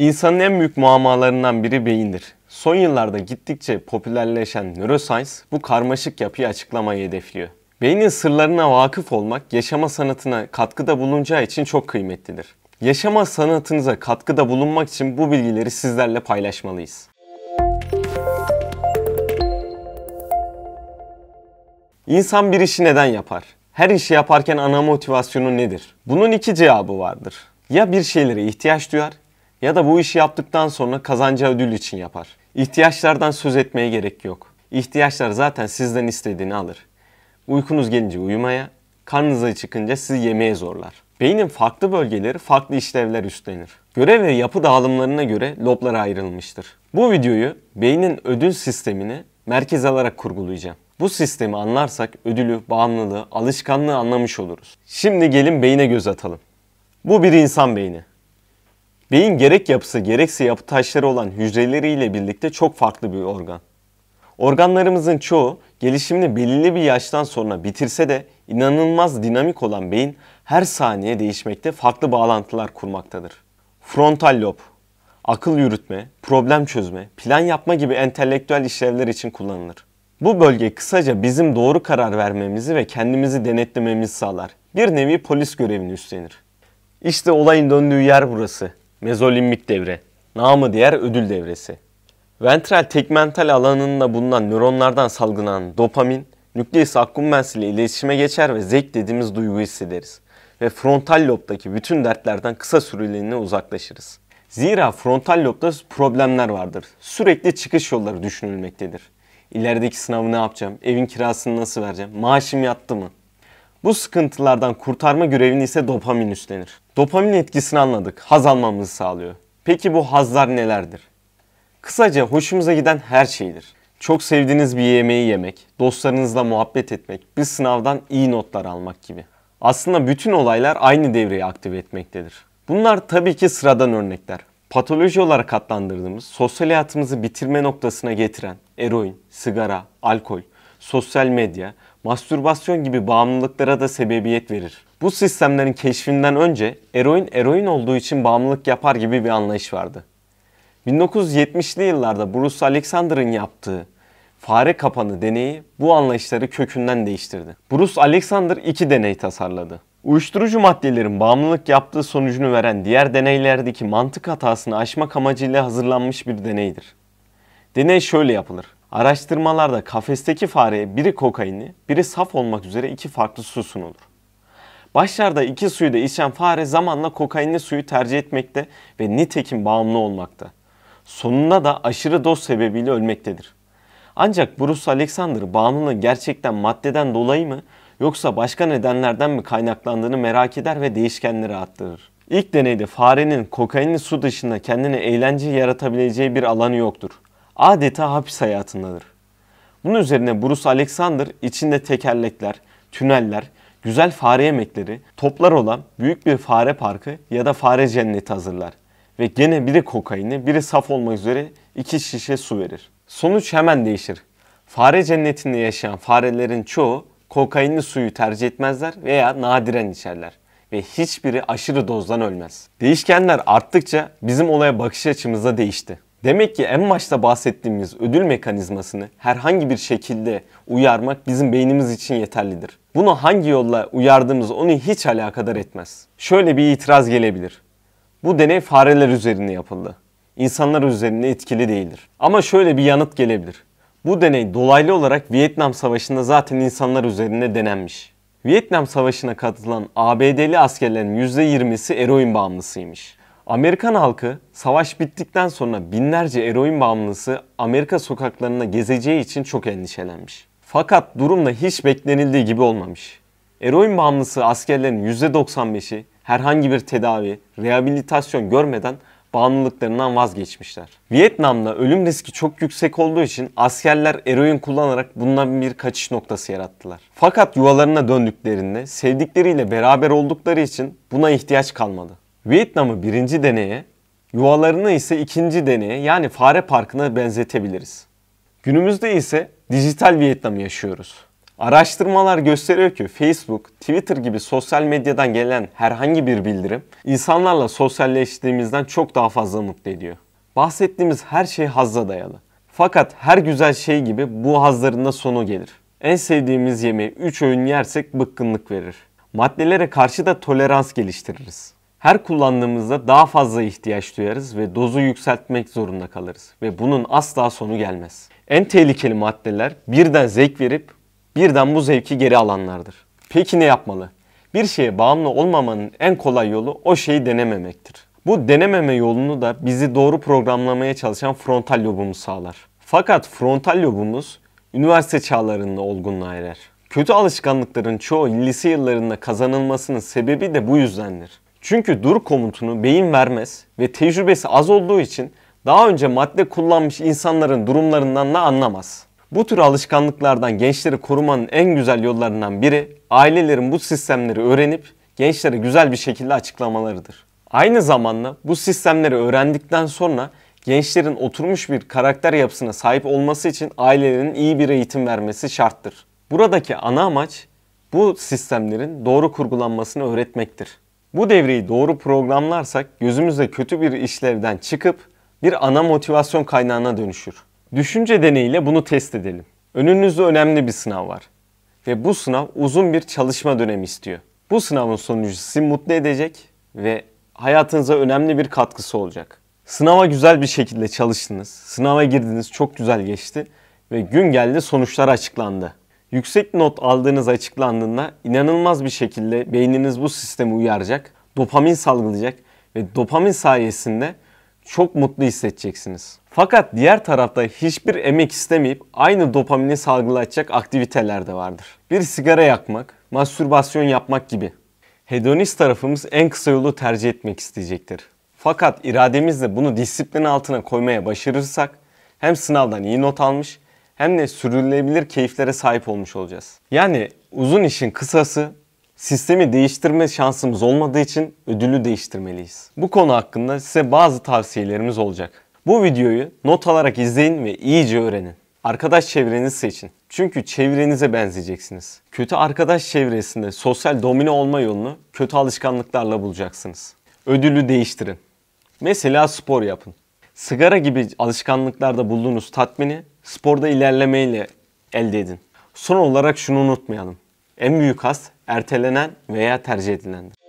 İnsanın en büyük muammalarından biri beyindir. Son yıllarda gittikçe popülerleşen neuroscience bu karmaşık yapıyı açıklamayı hedefliyor. Beynin sırlarına vakıf olmak yaşama sanatına katkıda bulunacağı için çok kıymetlidir. Yaşama sanatınıza katkıda bulunmak için bu bilgileri sizlerle paylaşmalıyız. İnsan bir işi neden yapar? Her işi yaparken ana motivasyonu nedir? Bunun iki cevabı vardır. Ya bir şeylere ihtiyaç duyar ya da bu işi yaptıktan sonra kazancı ödül için yapar. İhtiyaçlardan söz etmeye gerek yok. İhtiyaçlar zaten sizden istediğini alır. Uykunuz gelince uyumaya, karnınız çıkınca sizi yemeğe zorlar. Beynin farklı bölgeleri farklı işlevler üstlenir. Görev ve yapı dağılımlarına göre loblara ayrılmıştır. Bu videoyu beynin ödül sistemini merkez alarak kurgulayacağım. Bu sistemi anlarsak ödülü, bağımlılığı, alışkanlığı anlamış oluruz. Şimdi gelin beyine göz atalım. Bu bir insan beyni. Beyin gerek yapısı gerekse yapı taşları olan hücreleriyle birlikte çok farklı bir organ. Organlarımızın çoğu gelişimini belirli bir yaştan sonra bitirse de inanılmaz dinamik olan beyin her saniye değişmekte farklı bağlantılar kurmaktadır. Frontal lob, akıl yürütme, problem çözme, plan yapma gibi entelektüel işlevler için kullanılır. Bu bölge kısaca bizim doğru karar vermemizi ve kendimizi denetlememizi sağlar. Bir nevi polis görevini üstlenir. İşte olayın döndüğü yer burası mezolimbik devre, namı diğer ödül devresi. Ventral tegmental alanında bulunan nöronlardan salgılanan dopamin, nükleus accumbens ile iletişime geçer ve zevk dediğimiz duyguyu hissederiz ve frontal lobdaki bütün dertlerden kısa süreliğine uzaklaşırız. Zira frontal lobda problemler vardır. Sürekli çıkış yolları düşünülmektedir. İlerideki sınavı ne yapacağım? Evin kirasını nasıl vereceğim? Maaşım yattı mı? Bu sıkıntılardan kurtarma görevini ise dopamin üstlenir. Dopamin etkisini anladık, haz almamızı sağlıyor. Peki bu hazlar nelerdir? Kısaca hoşumuza giden her şeydir. Çok sevdiğiniz bir yemeği yemek, dostlarınızla muhabbet etmek, bir sınavdan iyi notlar almak gibi. Aslında bütün olaylar aynı devreyi aktive etmektedir. Bunlar tabii ki sıradan örnekler. Patoloji olarak adlandırdığımız sosyal hayatımızı bitirme noktasına getiren eroin, sigara, alkol, sosyal medya, mastürbasyon gibi bağımlılıklara da sebebiyet verir. Bu sistemlerin keşfinden önce eroin eroin olduğu için bağımlılık yapar gibi bir anlayış vardı. 1970'li yıllarda Bruce Alexander'ın yaptığı fare kapanı deneyi bu anlayışları kökünden değiştirdi. Bruce Alexander iki deney tasarladı. Uyuşturucu maddelerin bağımlılık yaptığı sonucunu veren diğer deneylerdeki mantık hatasını aşmak amacıyla hazırlanmış bir deneydir. Deney şöyle yapılır. Araştırmalarda kafesteki fareye biri kokaini, biri saf olmak üzere iki farklı su sunulur. Başlarda iki suyu da içen fare zamanla kokainli suyu tercih etmekte ve nitekim bağımlı olmakta. Sonunda da aşırı doz sebebiyle ölmektedir. Ancak Bruce Alexander bağımlılığın gerçekten maddeden dolayı mı yoksa başka nedenlerden mi kaynaklandığını merak eder ve değişkenleri arttırır. İlk deneyde farenin kokainli su dışında kendine eğlence yaratabileceği bir alanı yoktur adeta hapis hayatındadır. Bunun üzerine Bruce Alexander içinde tekerlekler, tüneller, güzel fare yemekleri, toplar olan büyük bir fare parkı ya da fare cenneti hazırlar. Ve gene biri kokaini, biri saf olmak üzere iki şişe su verir. Sonuç hemen değişir. Fare cennetinde yaşayan farelerin çoğu kokainli suyu tercih etmezler veya nadiren içerler ve hiçbiri aşırı dozdan ölmez. Değişkenler arttıkça bizim olaya bakış açımız da değişti. Demek ki en başta bahsettiğimiz ödül mekanizmasını herhangi bir şekilde uyarmak bizim beynimiz için yeterlidir. Bunu hangi yolla uyardığımız onu hiç alakadar etmez. Şöyle bir itiraz gelebilir. Bu deney fareler üzerinde yapıldı. İnsanlar üzerinde etkili değildir. Ama şöyle bir yanıt gelebilir. Bu deney dolaylı olarak Vietnam Savaşı'nda zaten insanlar üzerinde denenmiş. Vietnam Savaşı'na katılan ABD'li askerlerin %20'si eroin bağımlısıymış. Amerikan halkı savaş bittikten sonra binlerce eroin bağımlısı Amerika sokaklarına gezeceği için çok endişelenmiş. Fakat durum da hiç beklenildiği gibi olmamış. Eroin bağımlısı askerlerin %95'i herhangi bir tedavi, rehabilitasyon görmeden bağımlılıklarından vazgeçmişler. Vietnam'da ölüm riski çok yüksek olduğu için askerler eroin kullanarak bundan bir kaçış noktası yarattılar. Fakat yuvalarına döndüklerinde sevdikleriyle beraber oldukları için buna ihtiyaç kalmadı. Vietnam'ı birinci deneye, yuvalarını ise ikinci deneye yani fare parkına benzetebiliriz. Günümüzde ise dijital Vietnam'ı yaşıyoruz. Araştırmalar gösteriyor ki Facebook, Twitter gibi sosyal medyadan gelen herhangi bir bildirim insanlarla sosyalleştiğimizden çok daha fazla mutlu ediyor. Bahsettiğimiz her şey hazza dayalı. Fakat her güzel şey gibi bu hazların da sonu gelir. En sevdiğimiz yemeği 3 öğün yersek bıkkınlık verir. Maddelere karşı da tolerans geliştiririz her kullandığımızda daha fazla ihtiyaç duyarız ve dozu yükseltmek zorunda kalırız ve bunun asla sonu gelmez. En tehlikeli maddeler birden zevk verip birden bu zevki geri alanlardır. Peki ne yapmalı? Bir şeye bağımlı olmamanın en kolay yolu o şeyi denememektir. Bu denememe yolunu da bizi doğru programlamaya çalışan frontal lobumuz sağlar. Fakat frontal lobumuz üniversite çağlarında olgunluğa erer. Kötü alışkanlıkların çoğu lise yıllarında kazanılmasının sebebi de bu yüzdendir. Çünkü dur komutunu beyin vermez ve tecrübesi az olduğu için daha önce madde kullanmış insanların durumlarından da anlamaz. Bu tür alışkanlıklardan gençleri korumanın en güzel yollarından biri ailelerin bu sistemleri öğrenip gençlere güzel bir şekilde açıklamalarıdır. Aynı zamanda bu sistemleri öğrendikten sonra gençlerin oturmuş bir karakter yapısına sahip olması için ailelerin iyi bir eğitim vermesi şarttır. Buradaki ana amaç bu sistemlerin doğru kurgulanmasını öğretmektir. Bu devreyi doğru programlarsak gözümüzde kötü bir işlevden çıkıp bir ana motivasyon kaynağına dönüşür. Düşünce deneyiyle bunu test edelim. Önünüzde önemli bir sınav var ve bu sınav uzun bir çalışma dönemi istiyor. Bu sınavın sonucu sizi mutlu edecek ve hayatınıza önemli bir katkısı olacak. Sınava güzel bir şekilde çalıştınız, sınava girdiniz, çok güzel geçti ve gün geldi sonuçlar açıklandı. Yüksek not aldığınız açıklandığında inanılmaz bir şekilde beyniniz bu sistemi uyaracak, dopamin salgılayacak ve dopamin sayesinde çok mutlu hissedeceksiniz. Fakat diğer tarafta hiçbir emek istemeyip aynı dopamini salgılatacak aktiviteler de vardır. Bir sigara yakmak, mastürbasyon yapmak gibi. Hedonist tarafımız en kısa yolu tercih etmek isteyecektir. Fakat irademizle bunu disiplin altına koymaya başarırsak hem sınavdan iyi not almış hem de sürülebilir keyiflere sahip olmuş olacağız. Yani uzun işin kısası sistemi değiştirme şansımız olmadığı için ödülü değiştirmeliyiz. Bu konu hakkında size bazı tavsiyelerimiz olacak. Bu videoyu not alarak izleyin ve iyice öğrenin. Arkadaş çevrenizi seçin. Çünkü çevrenize benzeyeceksiniz. Kötü arkadaş çevresinde sosyal domino olma yolunu kötü alışkanlıklarla bulacaksınız. Ödülü değiştirin. Mesela spor yapın. Sigara gibi alışkanlıklarda bulduğunuz tatmini sporda ilerlemeyle elde edin. Son olarak şunu unutmayalım. En büyük has ertelenen veya tercih edilendir.